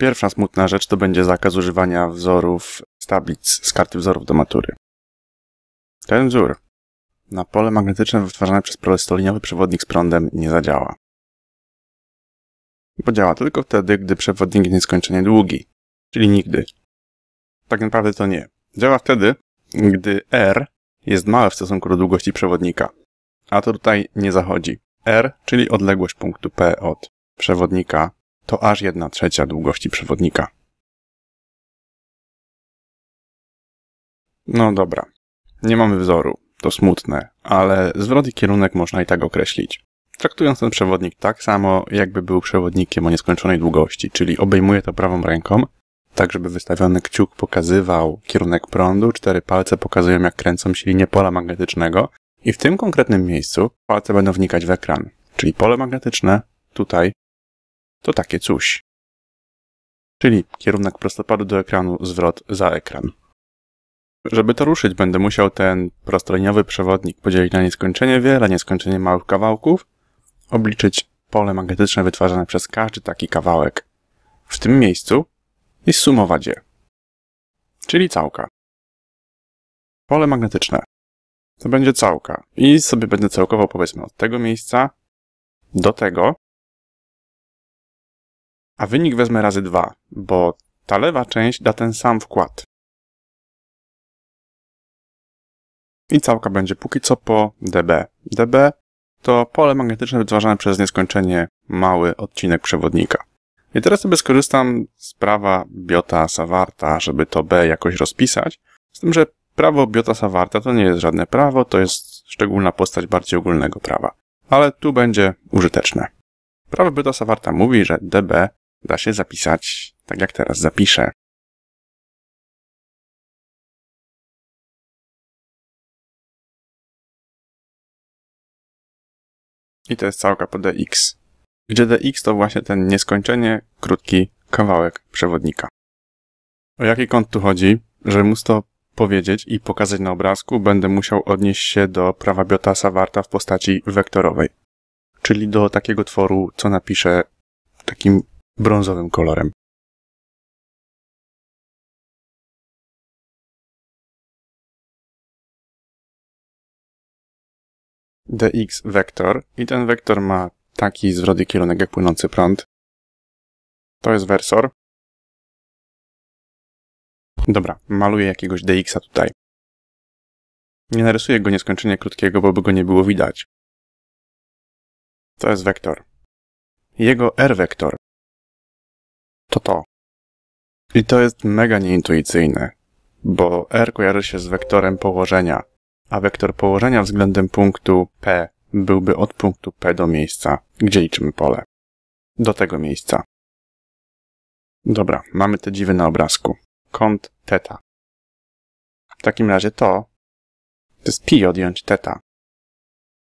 Pierwsza smutna rzecz to będzie zakaz używania wzorów z tablic z karty wzorów do matury. Ten wzór na pole magnetyczne wytwarzane przez prostoliniowy przewodnik z prądem nie zadziała. Bo działa tylko wtedy, gdy przewodnik jest nieskończenie długi, czyli nigdy. Tak naprawdę to nie. Działa wtedy, gdy R jest małe w stosunku do długości przewodnika. A to tutaj nie zachodzi. R, czyli odległość punktu P od przewodnika to aż 1 trzecia długości przewodnika. No dobra, nie mamy wzoru, to smutne, ale zwrot i kierunek można i tak określić. Traktując ten przewodnik tak samo, jakby był przewodnikiem o nieskończonej długości, czyli obejmuje to prawą ręką, tak żeby wystawiony kciuk pokazywał kierunek prądu, cztery palce pokazują jak kręcą się linie pola magnetycznego i w tym konkretnym miejscu palce będą wnikać w ekran, czyli pole magnetyczne tutaj to takie coś. Czyli kierunek prostopadu do ekranu, zwrot za ekran. Żeby to ruszyć, będę musiał ten prostoliniowy przewodnik podzielić na nieskończenie wiele, nieskończenie małych kawałków, obliczyć pole magnetyczne wytwarzane przez każdy taki kawałek w tym miejscu i sumować je. Czyli całka. Pole magnetyczne. To będzie całka. I sobie będę całkował powiedzmy od tego miejsca do tego, a wynik wezmę razy 2, bo ta lewa część da ten sam wkład. I całka będzie póki co po dB. dB to pole magnetyczne wytwarzane przez nieskończenie mały odcinek przewodnika. I teraz sobie skorzystam z prawa Biota-Savarta, żeby to B jakoś rozpisać, z tym, że prawo Biota-Savarta to nie jest żadne prawo, to jest szczególna postać bardziej ogólnego prawa. Ale tu będzie użyteczne. Prawo Biota-Savarta mówi, że dB da się zapisać tak jak teraz zapiszę. I to jest całka po dx, gdzie dx to właśnie ten nieskończenie krótki kawałek przewodnika. O jaki kąt tu chodzi? Żeby móc to powiedzieć i pokazać na obrazku, będę musiał odnieść się do prawa Biotasa Warta w postaci wektorowej. Czyli do takiego tworu, co napiszę w takim brązowym kolorem. dx wektor i ten wektor ma taki zwrot i kierunek jak płynący prąd. To jest wersor. Dobra, maluję jakiegoś dx-a tutaj. Nie narysuję go nieskończenie krótkiego, bo by go nie było widać. To jest wektor. Jego r-wektor to to. I to jest mega nieintuicyjne, bo R kojarzy się z wektorem położenia, a wektor położenia względem punktu P byłby od punktu P do miejsca, gdzie liczymy pole. Do tego miejsca. Dobra, mamy te dziwy na obrazku. Kąt theta. W takim razie to, to jest pi odjąć θ.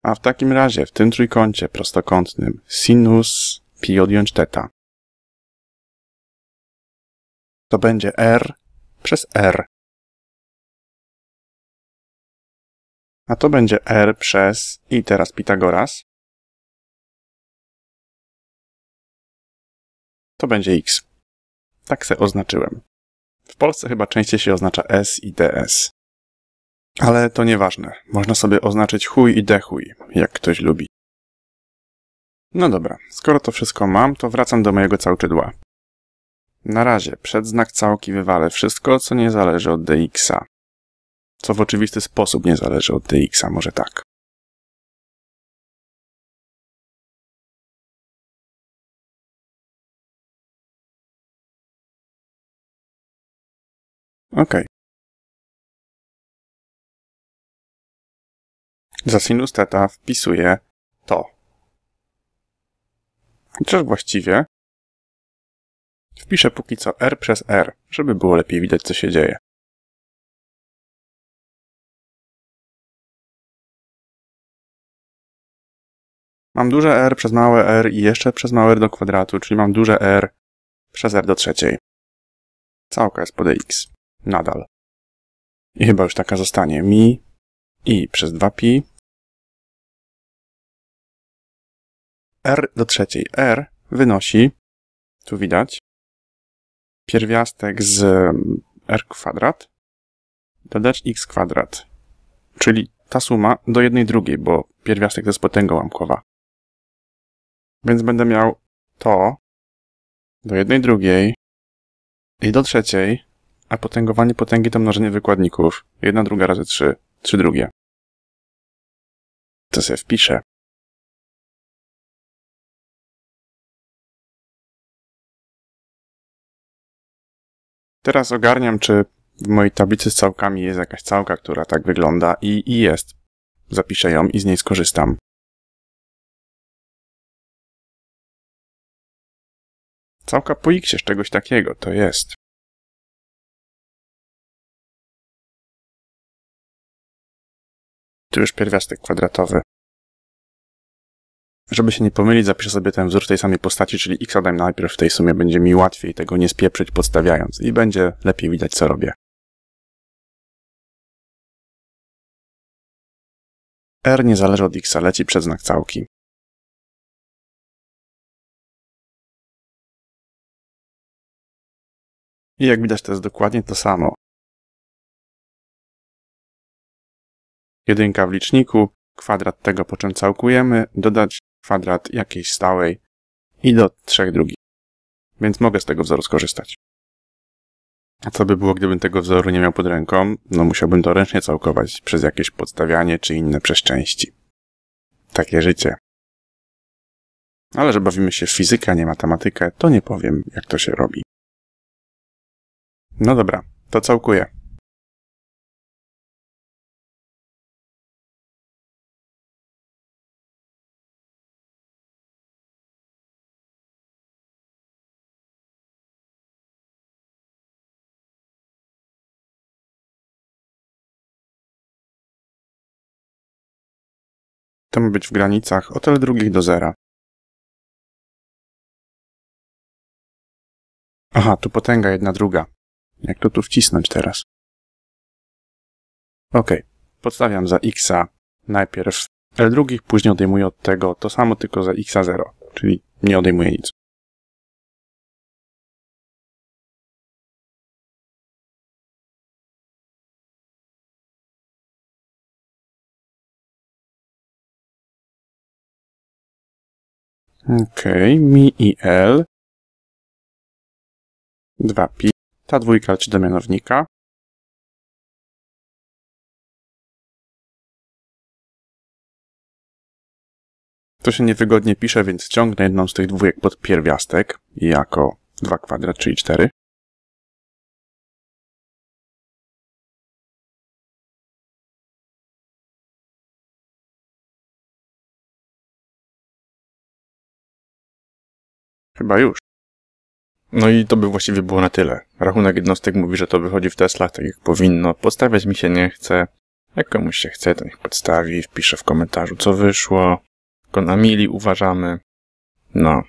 A w takim razie w tym trójkącie prostokątnym sinus pi odjąć θ to będzie R przez R. A to będzie R przez i teraz Pitagoras. To będzie X. Tak se oznaczyłem. W Polsce chyba częściej się oznacza S i DS. Ale to nieważne. Można sobie oznaczyć chuj i dechuj, jak ktoś lubi. No dobra, skoro to wszystko mam, to wracam do mojego całczydła. Na razie przed znak całki wywalę wszystko, co nie zależy od dx-a. Co w oczywisty sposób nie zależy od dx-a, może tak. OK. Za sinus teta wpisuję to. Chociaż właściwie Wpiszę póki co R przez R, żeby było lepiej widać co się dzieje. Mam duże R przez małe R i jeszcze przez małe R do kwadratu, czyli mam duże R przez R do trzeciej. Całka jest po dx. Nadal. I chyba już taka zostanie. Mi i przez 2pi r do trzeciej. r wynosi, tu widać, pierwiastek z mm, r kwadrat dodać x kwadrat, czyli ta suma do jednej drugiej, bo pierwiastek to jest potęga łamkowa. Więc będę miał to do jednej drugiej i do trzeciej, a potęgowanie potęgi to mnożenie wykładników. Jedna druga razy trzy, trzy drugie. To sobie wpiszę. Teraz ogarniam, czy w mojej tablicy z całkami jest jakaś całka, która tak wygląda i, i jest. Zapiszę ją i z niej skorzystam. Całka po x z czegoś takiego, to jest. Tu już pierwiastek kwadratowy. Żeby się nie pomylić, zapiszę sobie ten wzór tej samej postaci, czyli x dam najpierw w tej sumie, będzie mi łatwiej tego nie spieprzyć podstawiając i będzie lepiej widać co robię. R nie zależy od x, leci przed znak całki. I jak widać to jest dokładnie to samo. Jedynka w liczniku, kwadrat tego po czym całkujemy, dodać kwadrat jakiejś stałej i do trzech drugich. Więc mogę z tego wzoru skorzystać. A co by było, gdybym tego wzoru nie miał pod ręką? No musiałbym to ręcznie całkować przez jakieś podstawianie czy inne przeszczęści. Takie życie. Ale że bawimy się w fizykę, a nie matematykę, to nie powiem, jak to się robi. No dobra, to całkuję. To ma być w granicach od L drugich do zera. Aha, tu potęga jedna druga. Jak to tu wcisnąć teraz? Ok, podstawiam za x najpierw L drugich, później odejmuję od tego to samo, tylko za x0, czyli nie odejmuję nic. Okej, okay, mi i L. 2pi. Ta dwójka leci do mianownika. To się niewygodnie pisze, więc ciągnę jedną z tych dwójek pod pierwiastek jako 2 kwadrat, czyli 4. Chyba już. No i to by właściwie było na tyle. Rachunek jednostek mówi, że to wychodzi w Tesla, tak jak powinno. Podstawiać mi się nie chce. Jak komuś się chce, to niech podstawi, wpisze w komentarzu, co wyszło. Tylko na mili uważamy. No,